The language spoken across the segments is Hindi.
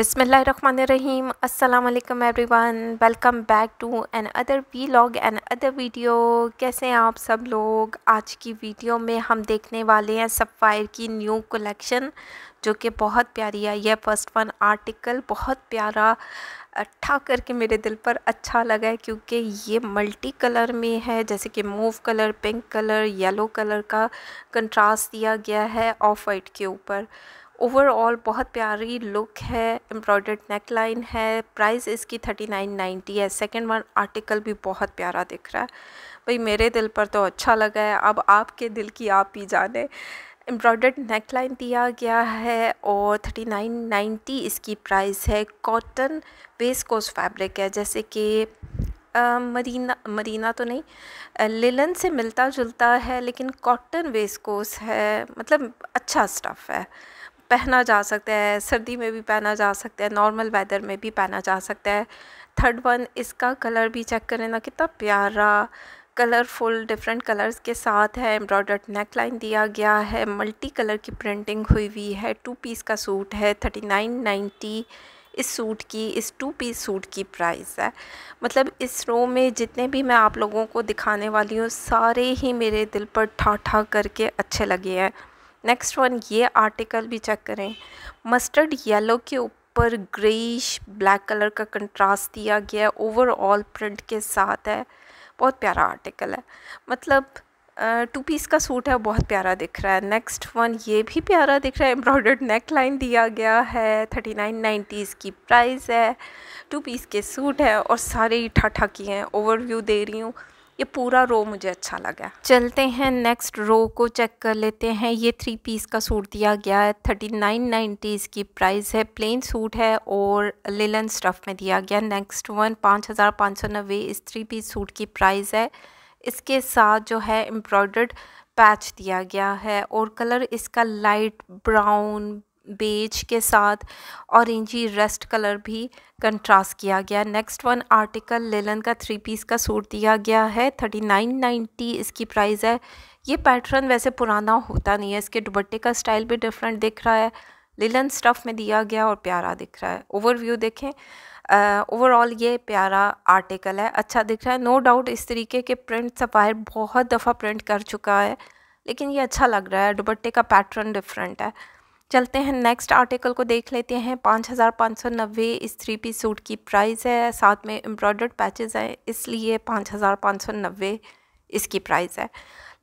every everyone welcome back to another vlog another video कैसे हैं आप सब लोग आज की वीडियो में हम देखने वाले हैं सफ़ायर की न्यू कलेक्शन जो कि बहुत प्यारी आई है फर्स्ट वन आर्टिकल बहुत प्यारा ठा अच्छा करके मेरे दिल पर अच्छा लगा है क्योंकि ये मल्टी कलर में है जैसे कि mauve colour pink colour yellow colour का कंट्रास्ट दिया गया है ऑफ वाइट के ऊपर ओवरऑल बहुत प्यारी लुक है एम्ब्रॉयडर्ड नेक लाइन है प्राइस इसकी थर्टी नाइन नाइन्टी है सेकेंड वन आर्टिकल भी बहुत प्यारा दिख रहा है भाई मेरे दिल पर तो अच्छा लगा है अब आपके दिल की आप ही जाने एम्ब्रॉयडर्ड नेक लाइन दिया गया है और थर्टी नाइन नाइन्टी इसकी प्राइस है कॉटन वेस्ट कोस फैब्रिक है जैसे कि मरीना मरीना तो नहीं लिलन से मिलता जुलता है लेकिन कॉटन वेस्कोस कोस है मतलब अच्छा स्टफ़ है पहना जा सकता है सर्दी में भी पहना जा सकता है नॉर्मल वेदर में भी पहना जा सकता है थर्ड वन इसका कलर भी चेक करें ना कितना प्यारा कलरफुल डिफरेंट कलर्स के साथ है एम्ब्रॉयडर्ड नेक लाइन दिया गया है मल्टी कलर की प्रिंटिंग हुई हुई है टू पीस का सूट है थर्टी नाइन नाइन्टी इस सूट की इस टू पीस सूट की प्राइस है मतलब इस रो में जितने भी मैं आप लोगों को दिखाने वाली हूँ सारे ही मेरे दिल पर ठा ठा करके अच्छे लगे हैं नेक्स्ट वन ये आर्टिकल भी चेक करें मस्टर्ड येलो के ऊपर ग्रेइश ब्लैक कलर का कंट्रास्ट दिया गया है ओवरऑल प्रिंट के साथ है बहुत प्यारा आर्टिकल है मतलब टू पीस का सूट है बहुत प्यारा दिख रहा है नेक्स्ट वन ये भी प्यारा दिख रहा है एम्ब्रॉयडर्ड नेक लाइन दिया गया है थर्टी नाइन नाइन्टीज़ की प्राइस है टू पीस के सूट है और सारे ही ठाठा किए हैं ओवरव्यू दे रही हूँ ये पूरा रो मुझे अच्छा लगा चलते हैं नेक्स्ट रो को चेक कर लेते हैं ये थ्री पीस का सूट दिया गया है थर्टी नाइन नाइन्टी इसकी प्राइस है प्लेन सूट है और लिलन स्टफ़ में दिया गया नेक्स्ट वन पाँच हज़ार पाँच सौ नब्बे इस थ्री पीस सूट की प्राइस है इसके साथ जो है एम्ब्रॉयडर्ड पैच दिया गया है और कलर इसका लाइट ब्राउन बेज के साथ औरेंजी रेस्ट कलर भी कंट्रास्ट किया गया नेक्स्ट वन आर्टिकल लेलन का थ्री पीस का सूट दिया गया है थर्टी नाइन नाइन्टी इसकी प्राइस है ये पैटर्न वैसे पुराना होता नहीं है इसके दुबट्टे का स्टाइल भी डिफरेंट दिख रहा है लेलन स्टफ़ में दिया गया और प्यारा दिख रहा है ओवरव्यू देखें ओवरऑल ये प्यारा आर्टिकल है अच्छा दिख रहा है नो no डाउट इस तरीके के प्रिंट सफ़ायर बहुत दफ़ा प्रिंट कर चुका है लेकिन ये अच्छा लग रहा है दुबट्टे का पैटर्न डिफरेंट है चलते हैं नेक्स्ट आर्टिकल को देख लेते हैं पाँच हज़ार पाँच सौ नब्बे इस थ्री पी सूट की प्राइस है साथ में एम्ब्रॉयडर्ड पैचेस हैं इसलिए पाँच हज़ार पाँच सौ नब्बे इसकी प्राइस है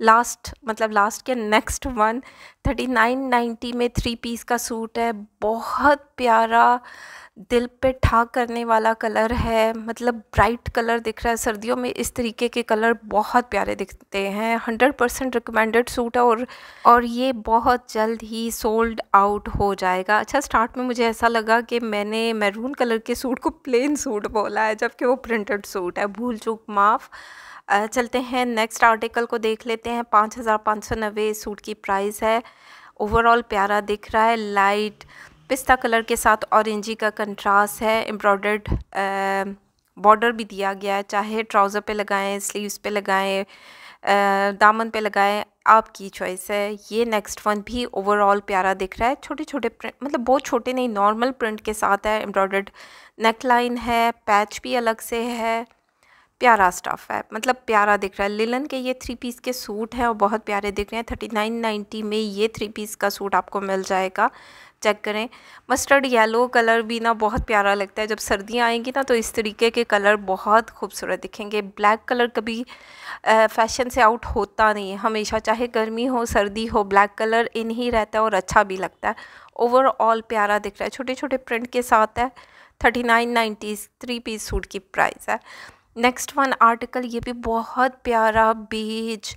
लास्ट मतलब लास्ट के next one thirty nine ninety में थ्री पीस का सूट है बहुत प्यारा दिल पे ठाक करने वाला कलर है मतलब ब्राइट कलर दिख रहा है सर्दियों में इस तरीके के कलर बहुत प्यारे दिखते हैं हंड्रेड परसेंट रिकमेंडेड सूट है और और ये बहुत जल्द ही सोल्ड आउट हो जाएगा अच्छा स्टार्ट में मुझे ऐसा लगा कि मैंने मैरून कलर के सूट को प्लेन सूट बोला है जबकि वो प्रिंटेड सूट है भूल चूक माफ़ चलते हैं नेक्स्ट आर्टिकल को देख लेते हैं पाँच हज़ार पाँच सौ नब्बे सूट की प्राइस है ओवरऑल प्यारा दिख रहा है लाइट पिस्ता कलर के साथ ऑरेंजी का कंट्रास्ट है एम्ब्रॉयडर्ड बॉर्डर भी दिया गया है चाहे ट्राउज़र पे लगाएं स्लीव्स पे लगाएं दामन पे लगाएं आपकी चॉइस है ये नेक्स्ट वन भी ओवरऑल प्यारा दिख रहा है छोटे छोटे प्रिंट मतलब बहुत छोटे नहीं नॉर्मल प्रिंट के साथ है एम्ब्रॉयडर्ड नेक लाइन है पैच भी अलग से है प्यारा स्टफ़ है मतलब प्यारा दिख रहा है लिलन के ये थ्री पीस के सूट हैं और बहुत प्यारे दिख रहे हैं थर्टी नाइन नाइन्टी में ये थ्री पीस का सूट आपको मिल जाएगा चेक करें मस्टर्ड येलो कलर भी ना बहुत प्यारा लगता है जब सर्दियाँ आएंगी ना तो इस तरीके के कलर बहुत खूबसूरत दिखेंगे ब्लैक कलर कभी फैशन से आउट होता नहीं है हमेशा चाहे गर्मी हो सर्दी हो ब्लैक कलर इन ही रहता है और अच्छा भी लगता है ओवरऑल प्यारा दिख रहा है छोटे छोटे प्रिंट के साथ है thirty nine ninety three piece suit की प्राइस है नेक्स्ट वन आर्टिकल ये भी बहुत प्यारा बीज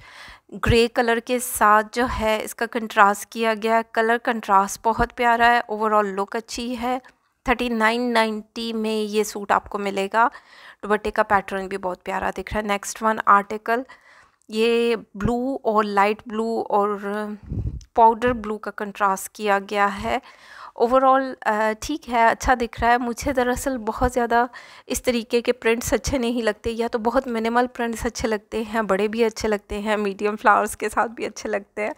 ग्रे कलर के साथ जो है इसका कंट्रास्ट किया गया है कलर कंट्रास्ट बहुत प्यारा है ओवरऑल लुक अच्छी है थर्टी नाइन नाइन्टी में ये सूट आपको मिलेगा दुबट्टे का पैटर्न भी बहुत प्यारा दिख रहा है नेक्स्ट वन आर्टिकल ये ब्लू और लाइट ब्लू और पाउडर ब्लू का कंट्रास्ट किया गया है ओवरऑल ठीक है अच्छा दिख रहा है मुझे दरअसल बहुत ज़्यादा इस तरीके के प्रिंट्स अच्छे नहीं लगते या तो बहुत मिनिमल प्रिंट्स अच्छे लगते हैं बड़े भी अच्छे लगते हैं मीडियम फ्लावर्स के साथ भी अच्छे लगते हैं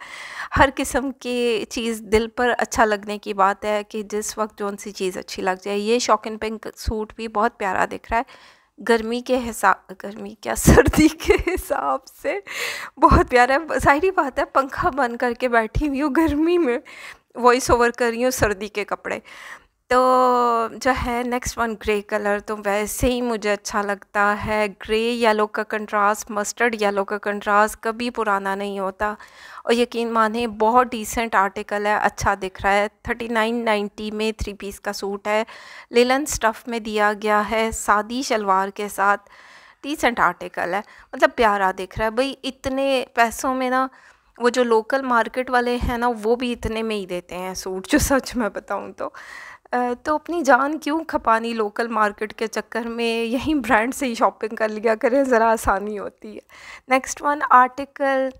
हर किस्म की चीज़ दिल पर अच्छा लगने की बात है कि जिस वक्त जो सी चीज़ अच्छी लग जाए ये शॉकिन पिंक सूट भी बहुत प्यारा दिख रहा है गर्मी के हिसाब गर्मी क्या सर्दी के हिसाब से बहुत प्यारा है ज़ाहरी बात है पंखा बंद करके बैठी हुई हूँ गर्मी में वॉइस ओवर कर रही हूँ सर्दी के कपड़े तो जो है नेक्स्ट वन ग्रे कलर तो वैसे ही मुझे अच्छा लगता है ग्रे येलो का कंट्रास्ट मस्टर्ड येलो का कंट्रास्ट कभी पुराना नहीं होता और यकीन माने बहुत डिसेंट आर्टिकल है अच्छा दिख रहा है थर्टी नाइन नाइन्टी में थ्री पीस का सूट है लिलन स्टफ़ में दिया गया है सादी शलवार के साथ डिसेंट आर्टिकल है मतलब प्यारा दिख रहा है भाई इतने पैसों में ना वो जो लोकल मार्केट वाले हैं ना वो भी इतने में ही देते हैं सूट जो सच में बताऊँ तो तो अपनी जान क्यों खपानी लोकल मार्केट के चक्कर में यहीं ब्रांड से ही शॉपिंग कर लिया करें ज़रा आसानी होती है नेक्स्ट वन आर्टिकल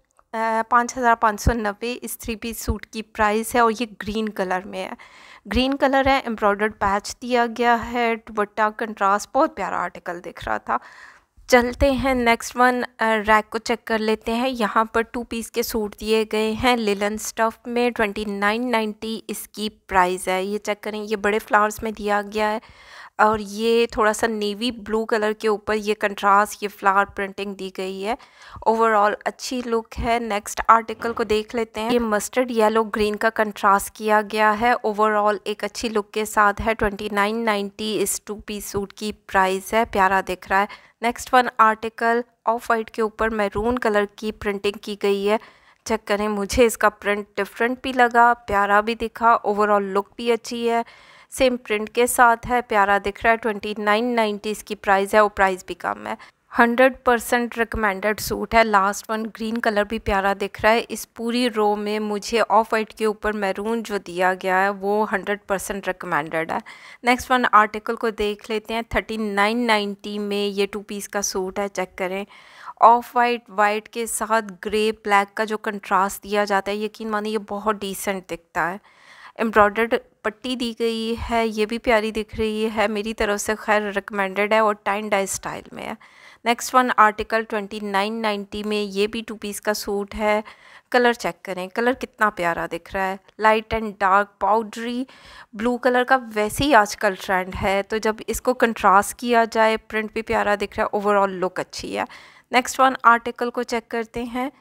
पाँच हज़ार पाँच सौ नब्बे इस थ्री पीस सूट की प्राइस है और ये ग्रीन कलर में है ग्रीन कलर है एम्ब्रॉयडर्ड पैच दिया गया है दुपट्टा कंट्रास्ट बहुत प्यारा आर्टिकल दिख रहा था चलते हैं नेक्स्ट वन रैक को चेक कर लेते हैं यहाँ पर टू पीस के सूट दिए गए हैं लिलन स्टफ़ में ट्वेंटी नाइन नाइन्टी इसकी प्राइस है ये चेक करें ये बड़े फ्लावर्स में दिया गया है और ये थोड़ा सा नेवी ब्लू कलर के ऊपर ये कंट्रास्ट ये फ्लावर प्रिंटिंग दी गई है ओवरऑल अच्छी लुक है नेक्स्ट आर्टिकल को देख लेते हैं ये मस्टर्ड येलो ग्रीन का कंट्रास्ट किया गया है ओवरऑल एक अच्छी लुक के साथ है ट्वेंटी नाइन नाइन्टी इस टू पीस सूट की प्राइस है प्यारा दिख रहा है next one article off white के ऊपर मैरून कलर की प्रिंटिंग की गई है चेक करें मुझे इसका प्रिंट डिफरेंट भी लगा प्यारा भी दिखा ओवरऑल लुक भी अच्छी है सेम प्रिंट के साथ है प्यारा दिख रहा है ट्वेंटी नाइन नाइन्टी इसकी प्राइस है और प्राइस भी कम है हंड्रेड परसेंट रिकमेंडेड सूट है लास्ट वन ग्रीन कलर भी प्यारा दिख रहा है इस पूरी रो में मुझे ऑफ वाइट के ऊपर मैरून जो दिया गया है वो हंड्रेड परसेंट रिकमेंडेड है नेक्स्ट वन आर्टिकल को देख लेते हैं थर्टी नाइन नाइन्टी में ये टू पीस का सूट है चेक करें ऑफ वाइट वाइट के साथ ग्रे ब्लैक का जो कंट्रास्ट दिया जाता है यकीन मानिए ये बहुत डिसेंट दिखता है एम्ब्रॉयडर्ड पट्टी दी गई है ये भी प्यारी दिख रही है मेरी तरफ से खैर रिकमेंडेड है और टाइन डाई स्टाइल में है next one article twenty nine ninety में ये भी टू पीस का सूट है कलर चेक करें कलर कितना प्यारा दिख रहा है light and dark powdery blue colour का वैसे ही आजकल ट्रेंड है तो जब इसको कंट्रास्ट किया जाए प्रिंट भी प्यारा दिख रहा है ओवरऑल लुक अच्छी है नेक्स्ट वन आर्टिकल को चेक करते हैं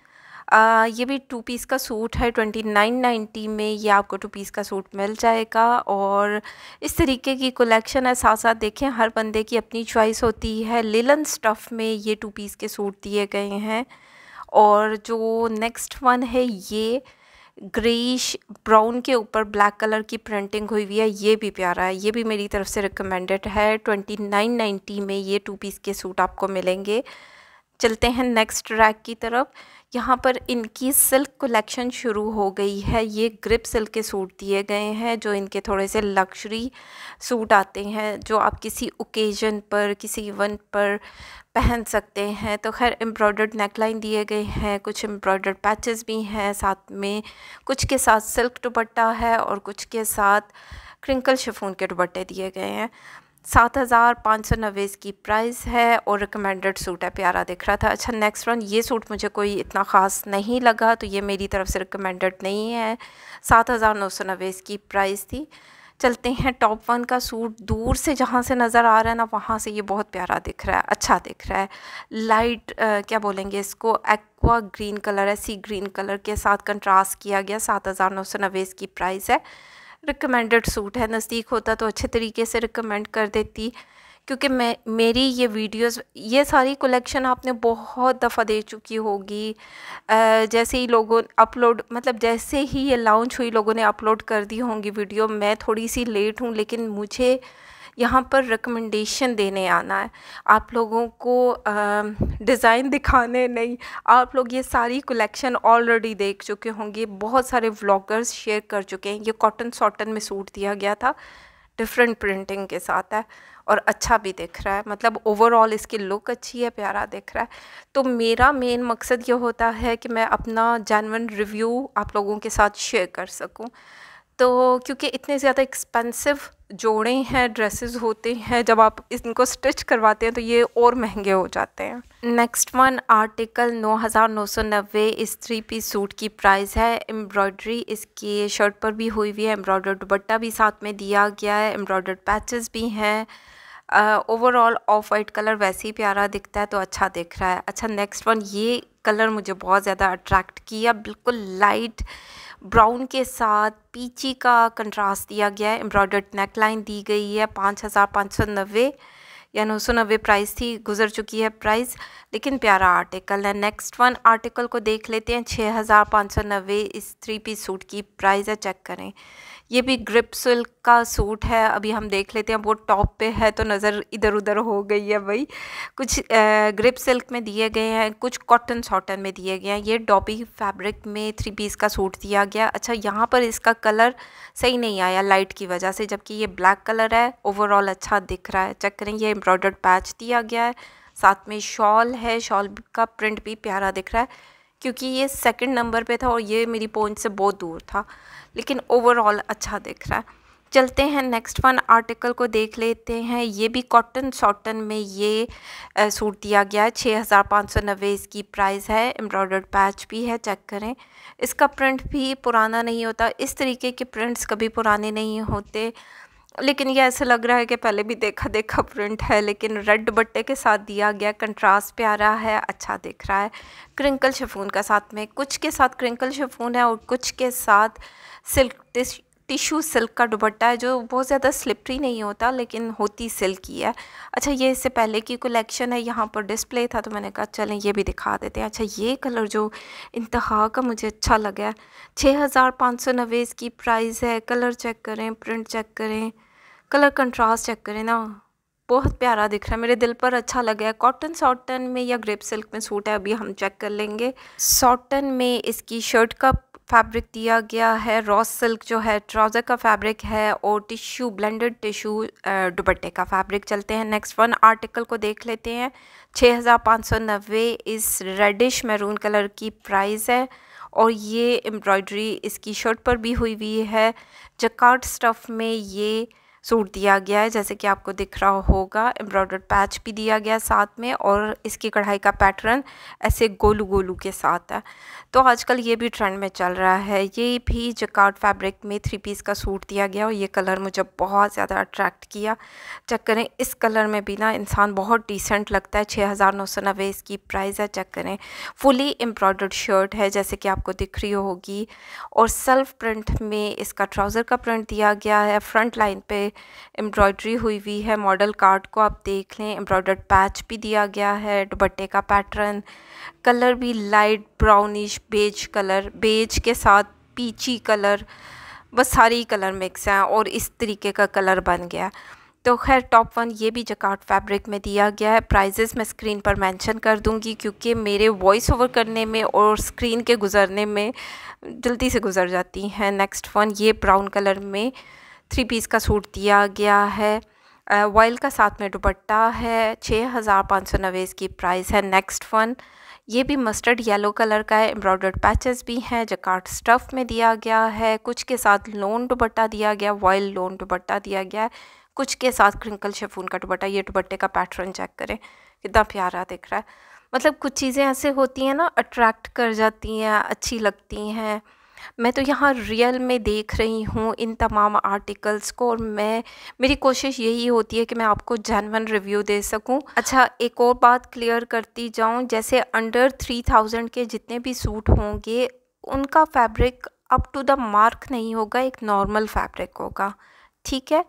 आ, ये भी टू पीस का सूट है ट्वेंटी नाइन नाइन्टी में ये आपको टू पीस का सूट मिल जाएगा और इस तरीके की कलेक्शन है साथ साथ देखें हर बंदे की अपनी चॉइस होती है लिलन स्टफ़ में ये टू पीस के सूट दिए गए हैं और जो नेक्स्ट वन है ये ग्रेइश ब्राउन के ऊपर ब्लैक कलर की प्रिंटिंग हुई हुई है ये भी प्यारा है ये भी मेरी तरफ से रिकमेंडेड है ट्वेंटी नाइन नाइन्टी में ये टू पीस के सूट आपको मिलेंगे चलते हैं नेक्स्ट रैक की तरफ यहाँ पर इनकी सिल्क कलेक्शन शुरू हो गई है ये ग्रिप सिल्क के सूट दिए गए हैं जो इनके थोड़े से लक्जरी सूट आते हैं जो आप किसी ओकेजन पर किसी इवेंट पर पहन सकते हैं तो खैर एम्ब्रॉयडर्ड नेकलाइन दिए गए हैं कुछ एम्ब्रॉयडर्ड पैचेस भी हैं साथ में कुछ के साथ सिल्क दुपट्टा है और कुछ के साथ क्रिंकल शिफोन के दुपट्टे दिए गए हैं सात हज़ार पाँच सौ नब्बे इसकी प्राइस है और रिकमेंडेड सूट है प्यारा दिख रहा था अच्छा नेक्स्ट वन ये सूट मुझे कोई इतना ख़ास नहीं लगा तो ये मेरी तरफ से रिकमेंडेड नहीं है सात हज़ार नौ सौ नब्बे इसकी प्राइस थी चलते हैं टॉप वन का सूट दूर से जहाँ से नज़र आ रहा है ना वहाँ से ये बहुत प्यारा दिख रहा है अच्छा दिख रहा है लाइट आ, क्या बोलेंगे इसको एक्वा ग्रीन कलर है सी ग्रीन कलर के साथ कंट्रास्ट किया गया सात हज़ार नौ सौ नब्बे इसकी प्राइस है रिकमेंडेड सूट है नज़दीक होता तो अच्छे तरीके से रिकमेंड कर देती क्योंकि मैं मेरी ये वीडियोस ये सारी कलेक्शन आपने बहुत दफ़ा दे चुकी होगी जैसे ही लोगों अपलोड मतलब जैसे ही ये लॉन्च हुई लोगों ने अपलोड कर दी होंगी वीडियो मैं थोड़ी सी लेट हूँ लेकिन मुझे यहाँ पर रिकमेंडेशन देने आना है आप लोगों को डिज़ाइन दिखाने नहीं आप लोग ये सारी कलेक्शन ऑलरेडी देख चुके होंगे बहुत सारे व्लॉगर्स शेयर कर चुके हैं ये कॉटन सॉटन में सूट दिया गया था डिफरेंट प्रिंटिंग के साथ है और अच्छा भी दिख रहा है मतलब ओवरऑल इसकी लुक अच्छी है प्यारा दिख रहा है तो मेरा मेन मकसद ये होता है कि मैं अपना जैनवन रिव्यू आप लोगों के साथ शेयर कर सकूं तो क्योंकि इतने ज़्यादा एक्सपेंसिव जोड़े हैं ड्रेसेस होते हैं जब आप इनको स्टिच करवाते हैं तो ये और महंगे हो जाते हैं नेक्स्ट वन आर्टिकल नौ नौ हज़ार सौ नब्बे इस थ्री पीस सूट की प्राइस है एम्ब्रॉयडरी इसकी शर्ट पर भी हुई हुई है एम्ब्रॉयडर्ड दुपट्टा भी साथ में दिया गया है एम्ब्रॉयडर्ड पैचेस भी हैं ओवरऑल ऑफ वाइट कलर वैसे ही प्यारा दिखता है तो अच्छा दिख रहा है अच्छा नेक्स्ट वन ये कलर मुझे बहुत ज़्यादा अट्रैक्ट किया बिल्कुल लाइट ब्राउन के साथ पीची का कंट्रास्ट दिया गया है एम्ब्रॉयडर्ड नेक लाइन दी गई है पाँच हज़ार पाँच सौ नब्बे या नौ सौ नब्बे प्राइस थी गुजर चुकी है प्राइस लेकिन प्यारा आर्टिकल है नेक्स्ट वन आर्टिकल को देख लेते हैं छः हज़ार पाँच सौ नब्बे इस थ्री पीस सूट की प्राइस है चेक करें ये भी ग्रिप सिल्क का सूट है अभी हम देख लेते हैं वो टॉप पे है तो नज़र इधर उधर हो गई है भाई कुछ ग्रिप सिल्क में दिए गए हैं कुछ कॉटन सॉटन में दिए गए हैं ये डॉबी फैब्रिक में थ्री पीस का सूट दिया गया अच्छा यहाँ पर इसका कलर सही नहीं आया लाइट की वजह से जबकि ये ब्लैक कलर है ओवरऑल अच्छा दिख रहा है चेक करें ये एम्ब्रॉयडर्ड पैच दिया गया है साथ में शॉल है शॉल का प्रिंट भी प्यारा दिख रहा है क्योंकि ये सेकंड नंबर पे था और ये मेरी पॉइंट से बहुत दूर था लेकिन ओवरऑल अच्छा दिख रहा है चलते हैं नेक्स्ट वन आर्टिकल को देख लेते हैं ये भी कॉटन शॉटन में ये सूट दिया गया है छः हज़ार पाँच सौ नब्बे इसकी प्राइस है एम्ब्रॉयडर्ड पैच भी है चेक करें इसका प्रिंट भी पुराना नहीं होता इस तरीके के प्रिंट्स कभी पुराने नहीं होते लेकिन ये ऐसे लग रहा है कि पहले भी देखा देखा प्रिंट है लेकिन रेड बट्टे के साथ दिया गया कंट्रास्ट प्यारा है अच्छा दिख रहा है क्रिंकल शेफून का साथ में कुछ के साथ क्रिंकल शेफून है और कुछ के साथ सिल्क टिशू सिल्क का दुपट्टा है जो बहुत ज़्यादा स्लिपरी नहीं होता लेकिन होती सिल्क ही है अच्छा ये इससे पहले की कलेक्शन है यहाँ पर डिस्प्ले था तो मैंने कहा चलें ये भी दिखा देते हैं अच्छा ये कलर जो इंतहा का मुझे अच्छा लगा है छः हज़ार पाँच सौ नब्बे इसकी प्राइस है कलर चेक करें प्रिंट चेक करें कलर कंट्रास्ट चेक करें ना बहुत प्यारा दिख रहा है मेरे दिल पर अच्छा लगा है कॉटन सॉटन में या ग्रेप सिल्क में सूट है अभी हम चेक कर लेंगे सॉटन में इसकी शर्ट का फैब्रिक दिया गया है रॉस सिल्क जो है ट्राउज़र का फैब्रिक है और टिश्यू ब्लेंडेड टिश्यू दुपट्टे का फैब्रिक चलते हैं नेक्स्ट वन आर्टिकल को देख लेते हैं 6590 इस रेडिश मैरून कलर की प्राइस है और ये एम्ब्रॉयडरी इसकी शर्ट पर भी हुई हुई है जकार्ड स्टफ़ में ये सूट दिया गया है जैसे कि आपको दिख रहा होगा एम्ब्रॉयडर्ड पैच भी दिया गया है साथ में और इसकी कढ़ाई का पैटर्न ऐसे गोलू गोलू के साथ है तो आजकल ये भी ट्रेंड में चल रहा है ये भी जकार्ड फैब्रिक में थ्री पीस का सूट दिया गया और ये कलर मुझे बहुत ज़्यादा अट्रैक्ट किया चेक करें इस कलर में भी ना इंसान बहुत डिसेंट लगता है छः हज़ार नौ सौ नब्बे इसकी प्राइस है चेक करें फुली एम्ब्रॉयडर्ड शर्ट है जैसे कि आपको दिख रही होगी और सेल्फ प्रिंट में इसका ट्राउज़र का प्रिंट दिया गया है फ्रंट लाइन पर एम्ब्रॉयडरी हुई हुई है मॉडल कार्ड को आप देख लें एम्ब्रॉयडर्ड पैच भी दिया गया है दुपट्टे का पैटर्न कलर भी light brownish beige colour beige के साथ पीची कलर बस सारी कलर मिक्स हैं और इस तरीके का कलर बन गया तो खैर टॉप वन ये भी जकाट फैब्रिक में दिया गया है प्राइजेस मैं स्क्रीन पर मेंशन कर दूंगी क्योंकि मेरे वॉइस ओवर करने में और स्क्रीन के गुजरने में जल्दी से गुजर जाती हैं नेक्स्ट वन ये ब्राउन कलर में थ्री पीस का सूट दिया गया है वॉयल का साथ में दुपट्टा है छः हज़ार पाँच सौ नब्बे इसकी प्राइस है नेक्स्ट वन ये भी मस्टर्ड येलो कलर का है एम्ब्रॉयडर्ड पैचेस भी हैं जकार्ड स्टफ़ में दिया गया है कुछ के साथ लोन दुपट्टा दिया गया वॉयल लोन दुपट्टा दिया गया है कुछ के साथ क्रिंकल शेफून का दुपट्टा ये दुपट्टे का पैटर्न चेक करें कितना प्यारा दिख रहा है मतलब कुछ चीज़ें ऐसे होती हैं ना अट्रैक्ट कर जाती हैं अच्छी लगती हैं मैं तो यहाँ रियल में देख रही हूँ इन तमाम आर्टिकल्स को और मैं मेरी कोशिश यही होती है कि मैं आपको जैनवन रिव्यू दे सकूँ अच्छा एक और बात क्लियर करती जाऊँ जैसे अंडर थ्री थाउजेंड के जितने भी सूट होंगे उनका fabric up to the mark नहीं होगा एक नॉर्मल फैब्रिक होगा ठीक है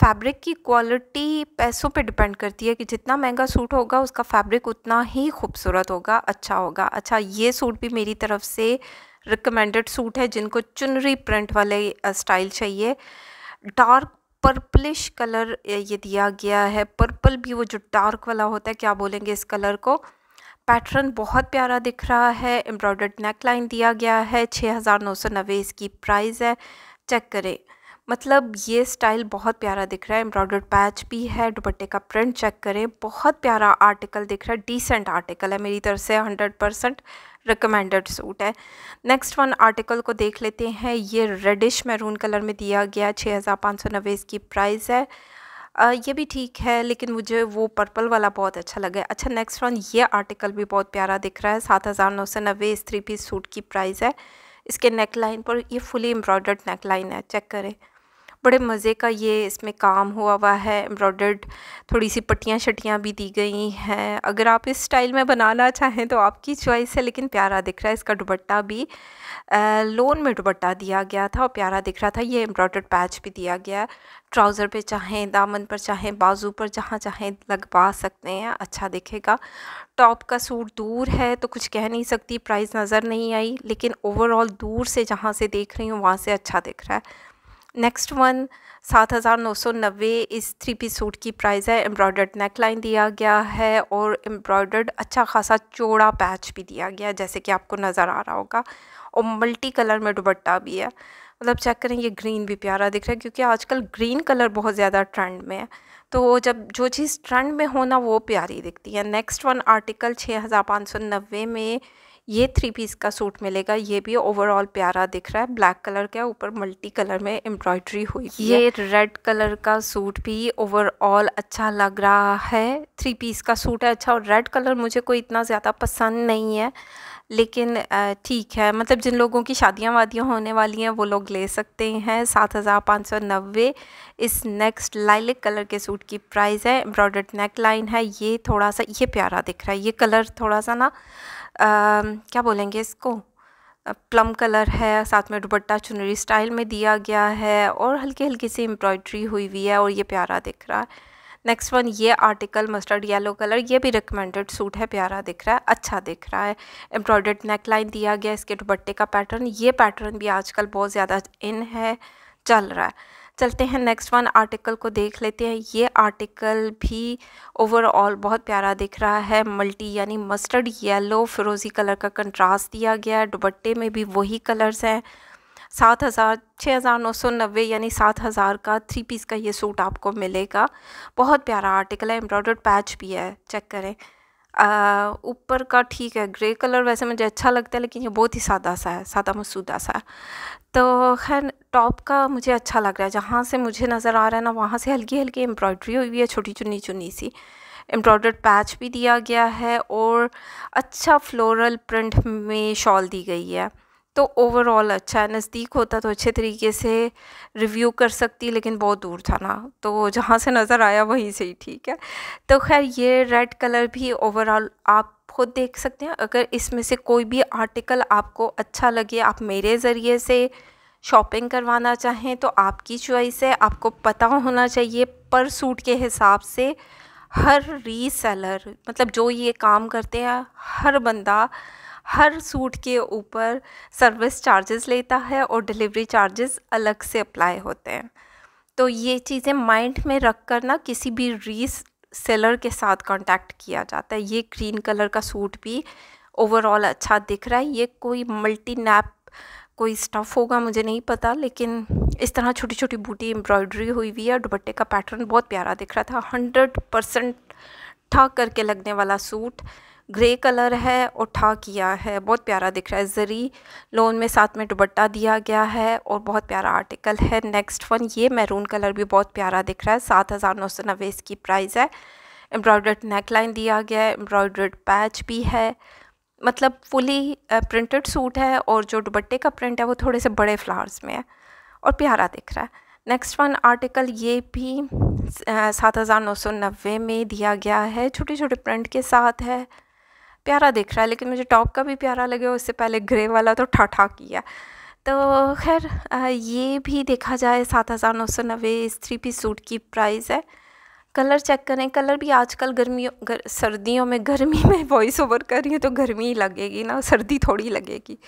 फैब्रिक की क्वालिटी पैसों पे डिपेंड करती है कि जितना महंगा सूट होगा उसका फैब्रिक उतना ही खूबसूरत होगा अच्छा होगा अच्छा ये सूट भी मेरी तरफ से रिकमेंडेड सूट है जिनको चुनरी प्रिंट वाले स्टाइल चाहिए डार्क पर्पलिश कलर ये दिया गया है पर्पल भी वो जो डार्क वाला होता है क्या बोलेंगे इस कलर को पैटर्न बहुत प्यारा दिख रहा है एम्ब्रॉयडर्ड नेक लाइन दिया गया है छः हज़ार नौ सौ नब्बे इसकी प्राइस है चेक करें मतलब ये स्टाइल बहुत प्यारा दिख रहा है एम्ब्रॉयडर्ड पैच भी है दुपट्टे का प्रिंट चेक करें बहुत प्यारा आर्टिकल दिख रहा है डिसेंट आर्टिकल है मेरी तरफ से हंड्रेड परसेंट रिकमेंडेड सूट है नेक्स्ट वन आर्टिकल को देख लेते हैं ये रेडिश मैरून कलर में दिया गया छः हज़ार पाँच सौ नब्बे इसकी प्राइस है आ, ये भी ठीक है लेकिन मुझे वो पर्पल वाला बहुत अच्छा लगा अच्छा नेक्स्ट वन ये आर्टिकल भी बहुत प्यारा दिख रहा है सात हज़ार नौ सौ नब्बे इस थ्री पीस सूट की प्राइस है इसके नेक लाइन पर ये फुली एम्ब्रॉयडर्ड नेक लाइन है चेक करें बड़े मज़े का ये इसमें काम हुआ हुआ है एम्ब्रॉयडर्ड थोड़ी सी पट्टियाँ शटियाँ भी दी गई हैं अगर आप इस स्टाइल में बनाना चाहें तो आपकी चॉइस है लेकिन प्यारा दिख रहा है इसका दुबट्टा भी लोन में दुबट्टा दिया गया था और प्यारा दिख रहा था ये एम्ब्रॉयडर्ड पैच भी दिया गया है ट्राउज़र पर चाहें दामन पर चाहें बाजू पर जहाँ चाहें लगवा सकते हैं अच्छा दिखेगा टॉप का सूट दूर है तो कुछ कह नहीं सकती प्राइस नज़र नहीं आई लेकिन ओवरऑल दूर से जहाँ से देख रही हूँ वहाँ से अच्छा दिख रहा है नेक्स्ट वन सात हज़ार नौ सौ नब्बे इस थ्री पीस सूट की प्राइस है एम्ब्रॉयडर्ड नेक लाइन दिया गया है और एम्ब्रॉयडर्ड अच्छा खासा चौड़ा पैच भी दिया गया है जैसे कि आपको नज़र आ रहा होगा और मल्टी कलर में दुबट्टा भी है मतलब चेक करें ये ग्रीन भी प्यारा दिख रहा है क्योंकि आजकल ग्रीन कलर बहुत ज़्यादा ट्रेंड में है तो जब जो चीज़ ट्रेंड में हो ना वो प्यारी दिखती है नेक्स्ट वन आर्टिकल छः हज़ार पाँच सौ नब्बे में ये थ्री पीस का सूट मिलेगा ये भी ओवरऑल प्यारा दिख रहा है ब्लैक कलर के ऊपर मल्टी कलर में एम्ब्रॉयडरी हुई ये रेड कलर का सूट भी ओवरऑल अच्छा लग रहा है थ्री पीस का सूट है अच्छा और रेड कलर मुझे कोई इतना ज़्यादा पसंद नहीं है लेकिन ठीक है मतलब जिन लोगों की शादियां वादियां होने वाली हैं वो लोग ले सकते हैं सात हज़ार पाँच सौ नब्बे इस नेक्स्ट लाइलिक कलर के सूट की प्राइस है एम्ब्रॉयडर्ड नेक लाइन है ये थोड़ा सा ये प्यारा दिख रहा है ये कलर थोड़ा सा ना क्या बोलेंगे इसको प्लम कलर है साथ में दुपट्टा चुनरी स्टाइल में दिया गया है और हल्की हल्की सी एम्ब्रॉयड्री हुई हुई है और ये प्यारा दिख रहा है नेक्स्ट वन ये आर्टिकल मस्टर्ड येलो कलर ये भी रिकमेंडेड सूट है प्यारा दिख रहा है अच्छा दिख रहा है एम्ब्रॉयडर्ड नेक लाइन दिया गया इसके दुपट्टे का पैटर्न ये पैटर्न भी आजकल बहुत ज़्यादा इन है चल रहा है चलते हैं नेक्स्ट वन आर्टिकल को देख लेते हैं ये आर्टिकल भी ओवरऑल बहुत प्यारा दिख रहा है मल्टी यानी मस्टर्ड येलो फिरोज़ी कलर का कंट्रास्ट दिया गया है दुबट्टे में भी वही कलर्स हैं सात हज़ार छः हज़ार नौ सौ नब्बे यानी सात हज़ार का थ्री पीस का ये सूट आपको मिलेगा बहुत प्यारा आर्टिकल है एम्ब्रॉयडर्ड पैच भी है चेक करें ऊपर का ठीक है ग्रे कलर वैसे मुझे अच्छा लगता है लेकिन ये बहुत ही सादा सा है सादा मसूदा सा है तो खैर टॉप का मुझे अच्छा लग रहा है जहाँ से मुझे नज़र आ रहा है ना वहाँ से हल्की हल्की एम्ब्रॉयडरी हुई है छोटी चुनी चुनी सी एम्ब्रॉयडर्ड पैच भी दिया गया है और अच्छा फ्लोरल प्रिंट में शॉल दी गई है तो ओवरऑल अच्छा है नज़दीक होता तो अच्छे तरीके से रिव्यू कर सकती लेकिन बहुत दूर था ना तो जहाँ से नज़र आया वहीं से ही ठीक है तो खैर ये रेड कलर भी ओवरऑल आप खुद देख सकते हैं अगर इसमें से कोई भी आर्टिकल आपको अच्छा लगे आप मेरे ज़रिए से शॉपिंग करवाना चाहें तो आपकी चॉइस है आपको पता होना चाहिए पर सूट के हिसाब से हर रीसेलर मतलब जो ये काम करते हैं हर बंदा हर सूट के ऊपर सर्विस चार्जेस लेता है और डिलीवरी चार्जेस अलग से अप्लाई होते हैं तो ये चीज़ें माइंड में रख कर ना किसी भी री सेलर के साथ कांटेक्ट किया जाता है ये ग्रीन कलर का सूट भी ओवरऑल अच्छा दिख रहा है ये कोई मल्टी नैप कोई स्टफ़ होगा मुझे नहीं पता लेकिन इस तरह छोटी छोटी बूटी एम्ब्रॉयडरी हुई हुई है दुपट्टे का पैटर्न बहुत प्यारा दिख रहा था हंड्रेड परसेंट ठा करके लगने वाला सूट ग्रे कलर है और ठा किया है बहुत प्यारा दिख रहा है ज़री लोन में साथ में दुबट्टा दिया गया है और बहुत प्यारा आर्टिकल है नेक्स्ट वन ये मैरून कलर भी बहुत प्यारा दिख रहा है सात हज़ार नौ सौ नब्बे इसकी प्राइस है एम्ब्रॉयडर्ड नेकलाइन दिया गया है एम्ब्रॉयडर्ड पैच भी है मतलब फुली प्रिंटेड सूट है और जो दुपट्टे का प्रिंट है वो थोड़े से बड़े फ्लावर्स में है और प्यारा दिख रहा है नेक्स्ट वन आर्टिकल ये भी सात हज़ार नौ सौ नब्बे में दिया गया है छोटे छोटे प्रिंट के साथ है प्यारा दिख रहा है लेकिन मुझे टॉप का भी प्यारा लगे उससे पहले ग्रे वाला तो ठाठा किया तो खैर ये भी देखा जाए सात हज़ार नौ सौ नब्बे इस थ्री पीस सूट की प्राइस है कलर चेक करें कलर भी आजकल गर्मियों गर, सर्दियों में गर्मी में वॉइस ओवर कर रही हूँ तो गर्मी ही लगेगी ना सर्दी थोड़ी लगेगी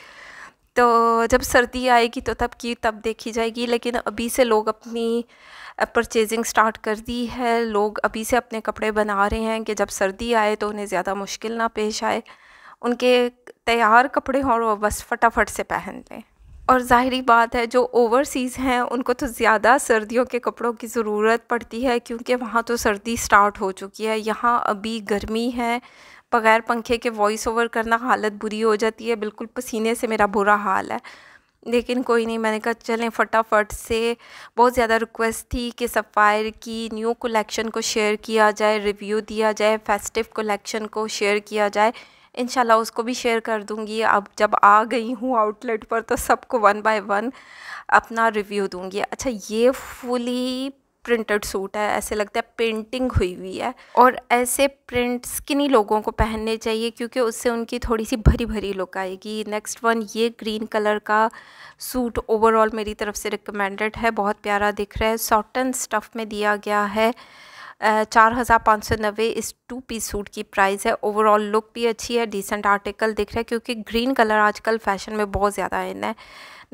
तो जब सर्दी आएगी तो तब की तब देखी जाएगी लेकिन अभी से लोग अपनी परचेजिंग स्टार्ट कर दी है लोग अभी से अपने कपड़े बना रहे हैं कि जब सर्दी आए तो उन्हें ज़्यादा मुश्किल ना पेश आए उनके तैयार कपड़े हों और बस फटाफट से पहन लें और ज़ाहरी बात है जो ओवरसीज़ हैं उनको तो ज़्यादा सर्दियों के कपड़ों की ज़रूरत पड़ती है क्योंकि वहाँ तो सर्दी स्टार्ट हो चुकी है यहाँ अभी गर्मी है बग़ैर पंखे के वॉइस ओवर करना हालत बुरी हो जाती है बिल्कुल पसीने से मेरा बुरा हाल है लेकिन कोई नहीं मैंने कहा चलें फटाफट से बहुत ज़्यादा रिक्वेस्ट थी कि सफ़ायर की न्यू कलेक्शन को शेयर किया जाए रिव्यू दिया जाए फेस्टिव कलेक्शन को शेयर किया जाए इनशाला उसको भी शेयर कर दूँगी अब जब आ गई हूँ आउटलेट पर तो सबको वन बाय वन अपना रिव्यू दूँगी अच्छा ये फुली प्रिंटेड सूट है ऐसे लगता है पेंटिंग हुई हुई है और ऐसे प्रिंट स्किनी लोगों को पहनने चाहिए क्योंकि उससे उनकी थोड़ी सी भरी भरी लुक आएगी नेक्स्ट वन ये ग्रीन कलर का सूट ओवरऑल मेरी तरफ से रिकमेंडेड है बहुत प्यारा दिख रहा है सॉटन स्टफ़ में दिया गया है चार हज़ार पाँच सौ नब्बे इस टू पीस सूट की प्राइस है ओवरऑल लुक भी अच्छी है डिसेंट आर्टिकल दिख रहा है क्योंकि ग्रीन कलर आजकल फैशन में बहुत ज़्यादा इन है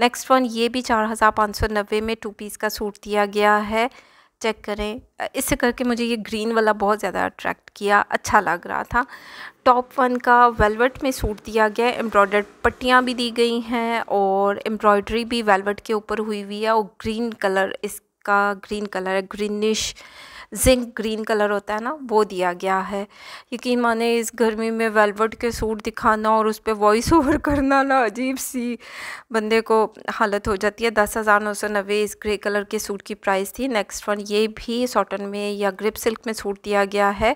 नेक्स्ट वन ये भी चार हज़ार पाँच सौ नब्बे में टू पीस का सूट दिया गया है चेक करें इससे करके मुझे ये ग्रीन वाला बहुत ज़्यादा अट्रैक्ट किया अच्छा लग रहा था टॉप वन का वेलवेट में सूट दिया गया है एम्ब्रॉयडर्ड पट्टियाँ भी दी गई हैं और एम्ब्रॉयडरी भी वेलवेट के ऊपर हुई हुई है और ग्रीन कलर इसका ग्रीन कलर है ग्रीनिश जिंक ग्रीन कलर होता है ना वो दिया गया है यकीन माने इस गर्मी में वेलवेट के सूट दिखाना और उस पर वॉइस ओवर करना ना अजीब सी बंदे को हालत हो जाती है दस हज़ार नौ सौ नब्बे इस ग्रे कलर के सूट की प्राइस थी नेक्स्ट वन ये भी सॉटन में या ग्रिप सिल्क में सूट दिया गया है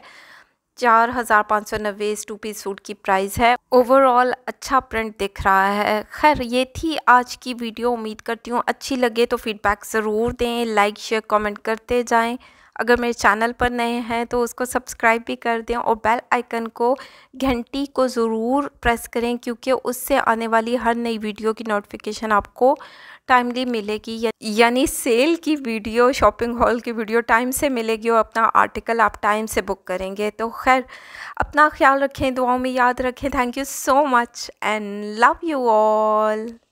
चार हज़ार पाँच सौ नब्बे इस टू पीस सूट की प्राइस है ओवरऑल अच्छा प्रिंट दिख रहा है खैर ये थी आज की वीडियो उम्मीद करती हूँ अच्छी लगे तो फीडबैक ज़रूर दें लाइक शेयर कमेंट करते जाएं अगर मेरे चैनल पर नए हैं तो उसको सब्सक्राइब भी कर दें और बेल आइकन को घंटी को ज़रूर प्रेस करें क्योंकि उससे आने वाली हर नई वीडियो की नोटिफिकेशन आपको टाइमली मिलेगी यानी सेल की वीडियो शॉपिंग हॉल की वीडियो टाइम से मिलेगी और अपना आर्टिकल आप टाइम से बुक करेंगे तो खैर अपना ख्याल रखें दुआओं में याद रखें thank you so much and love you all